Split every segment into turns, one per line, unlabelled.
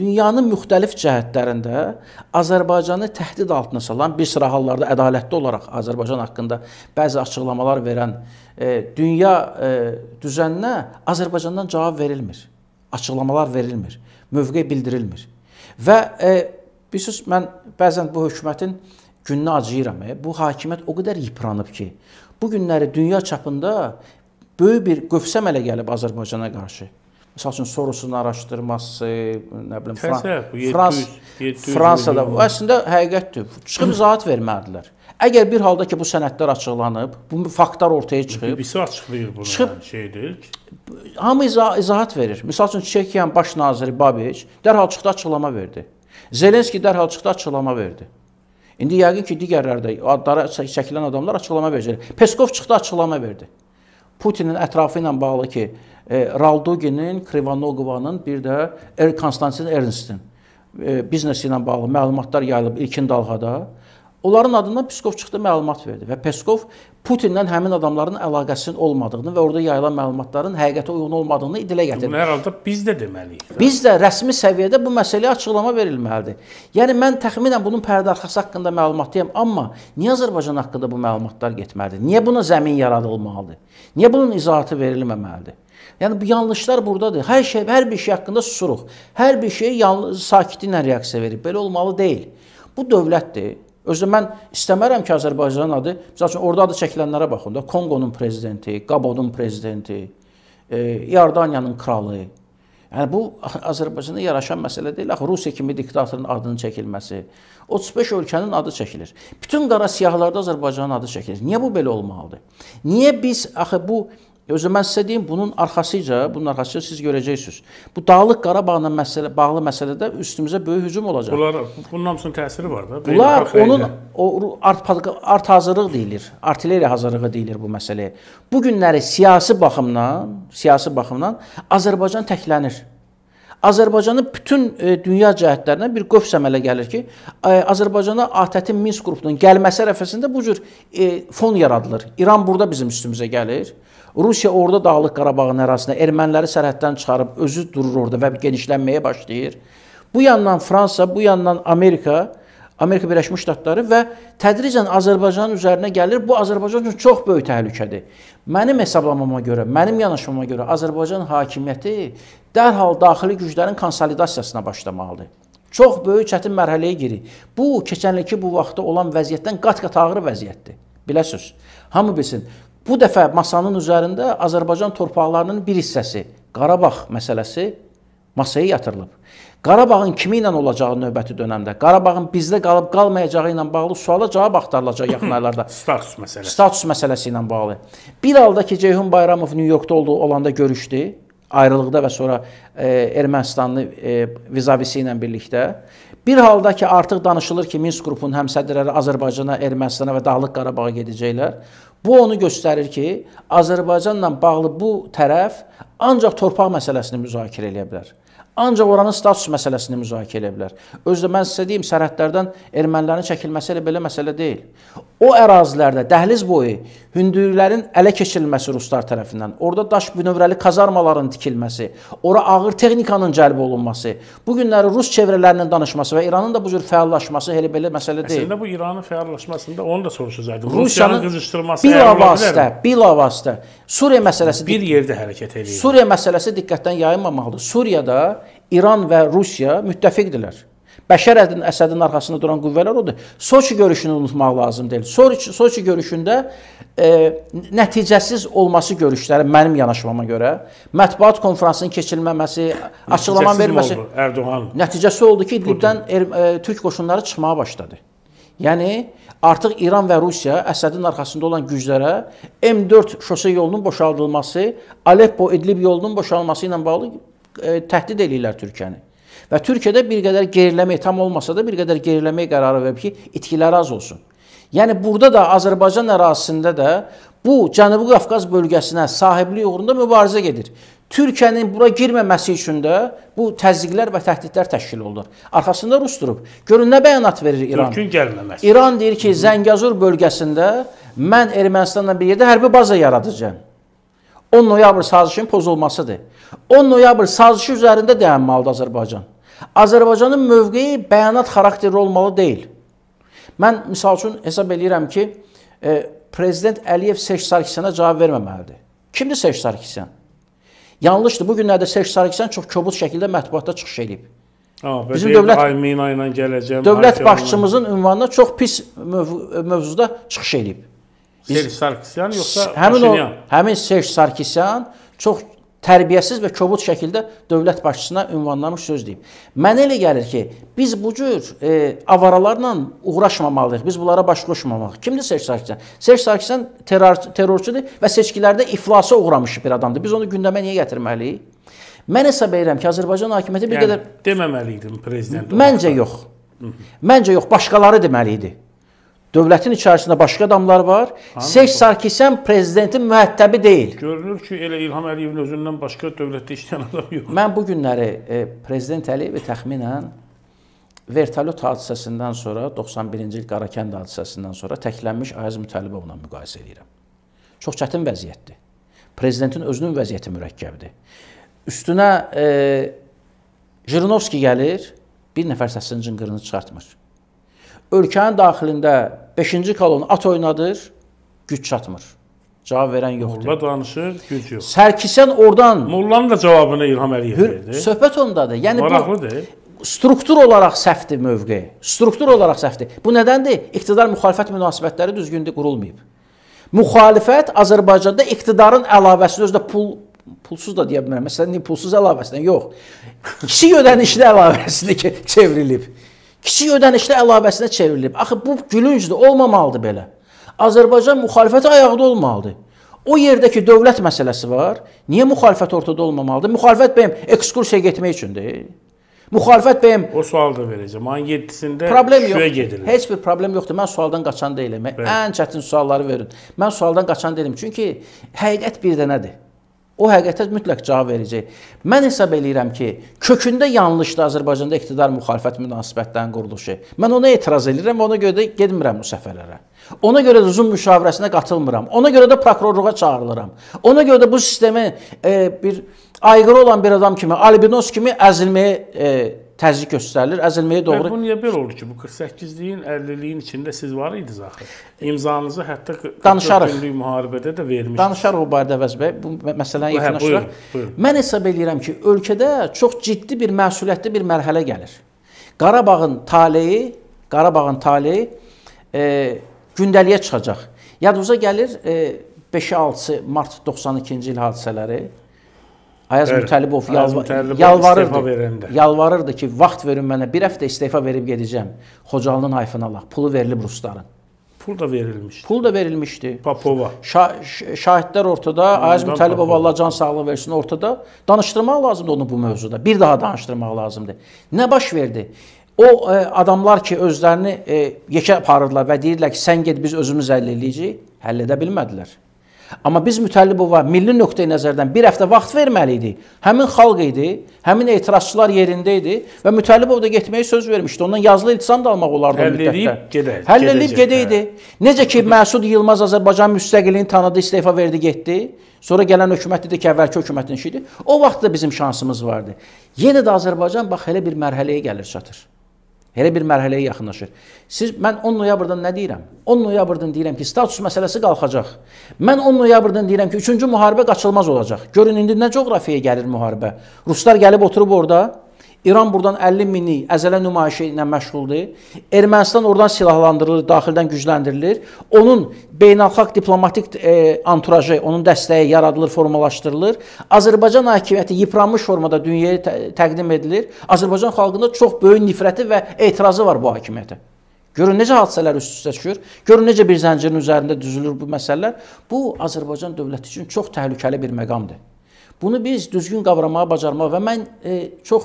dünyanın müxtəlif cəhətlərində Azərbaycanı təhdid altına salan bir sıra hallarda ədalətli olaraq Azərbaycan haqqında bəzi açıqlamalar verən e, dünya e, düzəninə Azərbaycandan cavab verilmir. Açıqlamalar verilmir. Mövqe bildirilmir. Və e, bilirsiniz mən bəzən bu hökumətin gününə acıyıram. E. Bu hakimiyyət o qədər yıpranıb ki, bu günləri dünya çapında böyük bir qövsəm ələ gəlib Azərbaycana qarşı. Məsəl üçün Sorosun araşdırması, nə bilim, Fran Frans Fransada bu əslində həqiqətdir. Çıxıb izahat verməlidirlər. Əgər bir halda ki bu sənədlər açıqlanıb, bu faktlar ortaya çıxıb, BBC açıqlayır bunu, çıxıb, yəni, şeydir. Hamı izah izahat verir. Məsəl üçün Çexiyanın baş naziri Babiç dərhal çıxdı açıqlama verdi. Zelenski dərhal çıxdı açıqlama verdi. İndi yəqin ki digərləri də adlara çəkilən adamlar açıqlama verəcək. Peskov çıxdı açıqlama verdi. Putinin ətrafı ilə bağlı ki, e, Ralduginin, Krivanogovanın, bir də Konstantin Ernstin e, biznesi ilə bağlı məlumatlar yayılıb ilkin dalğada. Onların adından Peskov çıxdı məlumat verdi və Peskov Putinlə həmin adamların əlaqəsinin olmadığını və orada yayılan məlumatların həqiqətə uyğun olmadığını dilə gətirdi. Bunu hər
halda biz də deməliyik.
Biz də rəsmi səviyyədə bu məsələyə açıqlama verilməlidir. Yəni mən təxminən bunun pərdə arxası haqqında məlumatlıyam, amma niyə Azərbaycan haqqında bu məlumatlar getməlidir? Niyə buna zəmin yaradılmalıdır? Niyə bunun izahatı verilməməlidir? Yəni bu yanlışlar burdadır. Hər şey, hər bir şey haqqında susuruq. Hər bir şeyə sakitliklə reaksiya veririk. Belə olmalı deyil. Bu dövlətdir. Özü mən istəmərəm ki, Azərbaycanın adı, məsəl üçün orada adı çəkilənlərə baxın da, Konqonun prezidenti, Qabodun prezidenti, e, Yordaniyanın kralı. Yəni bu Azərbaycana yaraşan məsələ deyil, axı Rusiya kimi diktatorun adının çəkilməsi. 35 ölkənin adı çəkilir. Bütün qara siyahılarda Azərbaycanın adı çəkilir. Niyə bu belə olmalıdır? Niyə biz axı bu Özü e mən sizə deyim, bunun arxasıca, bunun arxasıca siz görəcəksiniz. Bu Dağlıq Qarabağla məsələ bağlı məsələdə üstümüzə böyük hücum olacaq. Bunlar
bunun hamısının təsiri var da. Bunlar onun
o, art art hazırlıq deyilir. Artilleriya hazırlığı deyilir bu məsələyə. Bu günləri siyasi baxımdan, siyasi baxımdan Azərbaycan təklənir. Azərbaycanın bütün e, dünya cəhətlərindən bir qövs əmələ gəlir ki, e, Azərbaycana ATƏT-in Minsk qrupunun gəlməsi ərəfəsində bu cür fon yaradılır. İran burada bizim üstümüzə gəlir. Rusiya orada Dağlıq Qarabağın ərazisində erməniləri sərhəddən çıxarıb özü durur orada və genişlənməyə başlayır. Bu yandan Fransa, bu yandan Amerika, Amerika Birləşmiş Ştatları və tədricən Azərbaycanın üzərinə gəlir. Bu Azərbaycan üçün çox böyük təhlükədir. Mənim hesablamama görə, mənim yanaşmama görə Azərbaycan hakimiyyəti dərhal daxili güclərin konsolidasiyasına başlamalıdır. Çox böyük çətin mərhələyə girir. Bu keçənilki bu vaxtda olan vəziyyətdən qat-qat ağır vəziyyətdir. Biləsiz. Hamı bilsin. Bu dəfə masanın üzərində Azərbaycan torpaqlarının bir hissəsi, Qarabağ məsələsi masaya yatırılıb. Qarabağın kimi ilə olacağı növbəti dönəmdə, Qarabağın bizdə qalıb qalmayacağı ilə bağlı suala cavab axtarılacaq yaxın aylarda. Status məsələsi. Status məsələsi ilə bağlı. Bir halda ki, Ceyhun Bayramov New Yorkda olduğu olanda görüşdü, ayrılıqda və sonra e, Ermənistanlı e, vizavisi ilə birlikdə. Bir halda ki, artıq danışılır ki, Minsk qrupunun həmsədrləri Azərbaycana, Ermənistana və Dağlıq Qarabağa gedəcəklər. Bu onu göstərir ki, Azərbaycanla bağlı bu tərəf ancaq torpaq məsələsini müzakirə edə bilər. Ancaq oranın status məsələsini müzakirə edə bilər. Özü də mən sizə deyim, sərhədlərdən ermənilərin çəkilməsi elə belə məsələ deyil. O ərazilərdə dəhliz boyu hündürlərin ələ keçirilməsi ruslar tərəfindən, orada daş bünövrəli kazarmaların tikilməsi, ora ağır texnikanın cəlb olunması, bu günləri rus çevrələrinin danışması və İranın da bu cür fəallaşması elə belə məsələ deyil. Əslində bu İranın fəallaşmasında onu da soruşacaqdım. Rusiyanın qızışdırması bilavasitə, bilavasitə Suriya məsələsi bir yerdə hərəkət eləyir. Suriya məsələsi diqqətdən yayınmamalıdır. Suriyada İran və Rusiya müttəfiqdirlər. Bəşər Əsədin arxasında duran qüvvələr odur. Soçi görüşünü unutmaq lazım deyil. Soçi, Soçi görüşündə e, nəticəsiz olması görüşləri mənim yanaşmama görə mətbuat konfransının keçirilməməsi, açıqlama verilməsi oldu, Erdoğan. Nəticəsi oldu ki, İdlibdən er, e, türk qoşunları çıxmağa başladı. Yəni artıq İran və Rusiya Əsədin arxasında olan güclərə M4 şosse yolunun boşaldılması, Aleppo İdlib yolunun boşalması ilə bağlı E, təhdid eləyirlər Türkiyəni. Və Türkiyədə bir qədər geriləmək tam olmasa da bir qədər geriləmək qərarı verib ki, itkilər az olsun. Yəni burada da Azərbaycan ərazisində də bu Cənubi Qafqaz bölgəsinə sahiblik uğrunda mübarizə gedir. Türkiyənin bura girməməsi üçün də bu təzyiqlər və təhdidlər təşkil olunur. Arxasında Rus durub. Görün nə bəyanat verir İran. Türkün gəlməməsi. İran deyir ki, Zəngəzur bölgəsində mən Ermənistanla bir yerdə hərbi baza yaradacağam. 10 noyabr sazişinin pozulmasıdır. 10 noyabr sazişi üzərində dayanmalıdır Azərbaycan. Azərbaycanın mövqeyi bəyanat xarakterli olmalı deyil. Mən misal üçün hesab eləyirəm ki, e, prezident Əliyev Seç Sarkisyan'a cavab verməməlidir. Kimdir Seç Sarkisyan? Yanlışdır. Bu günlərdə Seç Sarkisyan çox kobud şəkildə mətbuatda çıxış edib. Amma hə, bizim dövlət Aymina ilə gələcəm. Dövlət başçımızın ünvanına çox pis mövzuda çıxış edib. Serj Sarkisyan yoxsa həmin Paşinyan? O, həmin Serj Sarkisyan çox tərbiyəsiz və kobud şəkildə dövlət başçısına ünvanlamış söz deyib. Mənə elə gəlir ki, biz bu cür e, avaralarla uğraşmamalıyıq. Biz bunlara baş qoşmamalıyıq. Kimdir Serj Sarkisyan? Serj Sarkisyan terör, terrorçudur və seçkilərdə iflasa uğramış bir adamdır. Biz onu gündəmə niyə gətirməliyik? Mən hesab edirəm ki, Azərbaycan hakimiyyəti bir yəni,
qədər deməməli idim prezident.
Məncə yox. Məncə yox, başqaları deməli idi. Dövlətin içərisində başqa adamlar var. Seç Sarkisyan prezidentin mühəttəbi deyil.
Görünür ki, elə İlham Əliyevin özündən başqa dövlətdə işləyən adam yox.
Mən bu günləri e, prezident Əliyevi təxminən vertolyot hadisəsindən sonra, 91-ci il Qarakənd hadisəsindən sonra təklənmiş Ayaz Mütəllibovla müqayisə edirəm. Çox çətin vəziyyətdir. Prezidentin özünün vəziyyəti mürəkkəbdir. Üstünə e, Jirinovski gəlir, bir nəfər səsinin cınqırını çıxartmır ölkənin daxilində 5-ci kolonu at oynadır, güc çatmır. Cavab verən yoxdur.
Molla danışır, güc yox.
Sərkisən oradan Mollanın da cavabını İlham Əliyev verdi. Söhbət ondadır. Yəni Maraqlıdır. bu struktur olaraq səhvdir mövqe. Struktur olaraq səhvdir. Bu nədəndir? İqtidar müxalifət münasibətləri düzgündə qurulmayıb. Müxalifət Azərbaycanda iqtidarın əlavəsini özdə pul pulsuz da deyə bilmərəm. Məsələn, pulsuz əlavəsinə yox. Kiçik ödənişli əlavəsinə çevrilib kiçik ödənişlər əlavəsinə çevrilib. Axı bu gülüncdür, olmamalıdır belə. Azərbaycan müxalifəti ayaqda olmalıdır. O yerdə ki, dövlət məsələsi var, niyə müxalifət ortada olmamalıdır? Müxalifət bəyəm ekskursiyaya getmək üçündür. Müxalifət bəyəm O sualı da verəcəm. Ayın 7-sində problem yoxdur. Gedilir. Heç bir problem yoxdur. Mən sualdan qaçan deyiləm. Bəli. Ən çətin sualları verin. Mən sualdan qaçan deyiləm. Çünki həqiqət bir dənədir. O həqiqətə mütləq cavab verəcək. Mən hesab eləyirəm ki, kökündə yanlışdır Azərbaycanda iqtidar müxalifət münasibətlərinin quruluşu. Mən ona etiraz eləyirəm və ona görə də getmirəm bu səfərlərə. Ona görə də uzun müşavirəsinə qatılmıram. Ona görə də prokurorluğa çağırılıram. Ona görə də bu sistemi e, bir ayğırı olan bir adam kimi, albinos kimi əzilməyə e, təzyiq göstərilir, əzilməyə doğru. Və bu
niyə belə olur ki, bu 48-liyin, 50-liyin içində siz var idiniz axı. İmzanızı hətta
danışarıq. Günlük müharibədə də vermişdiniz. Danışarıq bu barədə Vəz bəy, bu məsələni hə, yekunlaşdıraq. Mən hesab eləyirəm ki, ölkədə çox ciddi bir məsuliyyətli bir mərhələ gəlir. Qarabağın taleyi, Qarabağın taleyi e, gündəliyə çıxacaq. Yadınıza gəlir e, 5-6 mart 92-ci il hadisələri. Ayaz Bəli, Mütəllibov yalva yalvarırdı. Yalvarırdı ki, vaxt verin mənə, bir həftə istefa verib gedəcəm. Xocalının hayfına Allah, pulu verilib rusların. Pul da verilmişdi. Pul da verilmişdi. Papova. Şa şahidlər ortada, Ayaz Mütəllibov Allah can sağlığı versin ortada. Danışdırmaq lazımdı onu bu mövzuda. Bir daha danışdırmaq lazımdı. Nə baş verdi? O e, adamlar ki, özlərini e, yekə aparırlar və deyirlər ki, sən get, biz özümüz həll eləyəcəyik. Həll edə bilmədilər. Amma biz Mütəllibova milli nöqteyi nəzərdən bir həftə vaxt verməli idi. Həmin xalq idi, həmin etirazçılar yerində idi və Mütəllibov da getməyə söz vermişdi. Ondan yazılı iltisam da almaq olardı Həll edib gedəydi. Həll edib gedəydi. Necə ki Məsud Yılmaz Azərbaycan müstəqilliyini tanıdı, istefa verdi, getdi. Sonra gələn hökumət dedi ki, əvvəlki hökumətin işidir. O vaxt da bizim şansımız vardı. Yenə də Azərbaycan bax elə bir mərhələyə gəlir çatır. Elə bir mərhələyə yaxınlaşır. Siz mən 10 noyabrdan nə deyirəm? 10 noyabrdan deyirəm ki, status məsələsi qalxacaq. Mən 10 noyabrdan deyirəm ki, 3-cü müharibə qaçılmaz olacaq. Görün indi nə coğrafiyaya gəlir müharibə. Ruslar gəlib oturub orada İran buradan 50 mini əzələ nümayişi ilə məşğuldur. Ermənistan oradan silahlandırılır, daxildən gücləndirilir. Onun beynəlxalq diplomatik e, anturajı, onun dəstəyi yaradılır, formalaşdırılır. Azərbaycan hakimiyyəti yıpranmış formada dünyaya təqdim edilir. Azərbaycan xalqında çox böyük nifrəti və etirazı var bu hakimiyyətə. Görün necə hadisələr üst-üstə düşür. Görün necə bir zəncirin üzərində düzülür bu məsələlər. Bu Azərbaycan dövləti üçün çox təhlükəli bir məqamdır. Bunu biz düzgün qavramağa bacarmaq və mən e, çox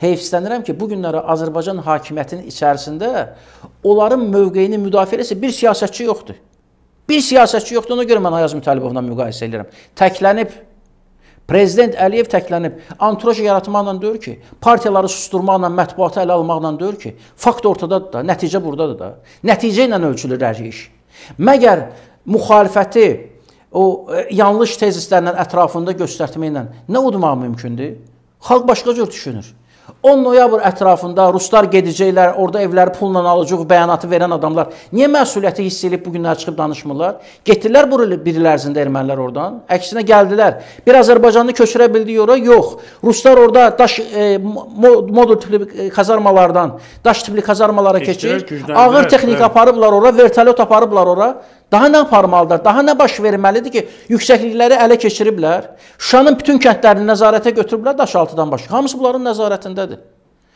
heyf istənirəm ki, bu günlərə Azərbaycan hakimiyyətinin içərisində onların mövqeyini müdafiə etsə bir siyasətçi yoxdur. Bir siyasətçi yoxdur, ona görə mən Ayaz Mütəlibovla müqayisə edirəm. Təklənib. Prezident Əliyev təklənib. Antroji yaratmaqla deyir ki, partiyaları susturmaqla, mətbuatı ələ almaqla deyir ki, fakt ortadadır da, nəticə buradadır da. Nəticə ilə ölçülür hər iş. Məgər müxalifəti o e, yanlış tezislərlə ətrafında göstərtməklə nə udmaq mümkündür? Xalq başqa cür düşünür. 10 noyabr ətrafında ruslar gedəcəklər, orada evləri pulla alacaq, bəyanatı verən adamlar niyə məsuliyyəti hiss edib bu günlər çıxıb danışmırlar? Getdilər bu bir il ərzində ermənilər oradan. Əksinə gəldilər. Bir Azərbaycanlı köçürə bildi yora? Yox. Ruslar orada daş e, modul tipli e, kazarmalardan, daş tipli kazarmalara keçir. Ağır texnika aparıblar ora, vertolyot aparıblar ora. Daha nə aparmalıdır? Daha nə baş verməlidir ki, yüksəklikləri ələ keçiriblər? Şuşanın bütün kəndlərini nəzarətə götürüblər daşaltıdan başqa. Hamısı bunların nəzarətindədir.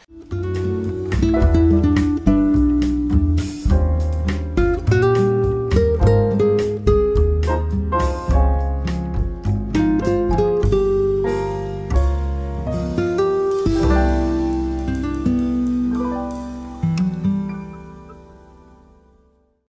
Müzik